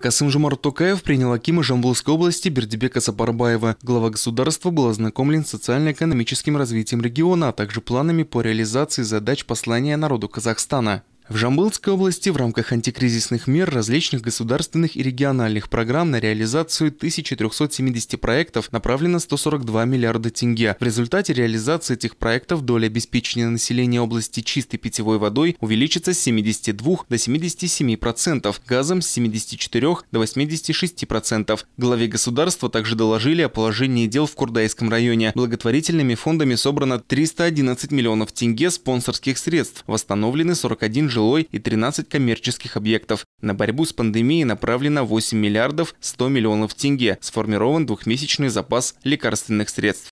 Касым Жумар Токаев принял Акима Жамбулской области Бердибека Сапарбаева. Глава государства был ознакомлен с социально-экономическим развитием региона, а также планами по реализации задач послания народу Казахстана. В Жамбылской области в рамках антикризисных мер различных государственных и региональных программ на реализацию 1370 проектов направлено 142 миллиарда тенге. В результате реализации этих проектов доля обеспечения населения области чистой питьевой водой увеличится с 72 до 77 процентов, газом с 74 до 86 процентов. Главе государства также доложили о положении дел в Курдайском районе. Благотворительными фондами собрано 311 миллионов тенге спонсорских средств, восстановлены 41 жилых жилой и 13 коммерческих объектов. На борьбу с пандемией направлено 8 миллиардов 100 миллионов тенге. Сформирован двухмесячный запас лекарственных средств.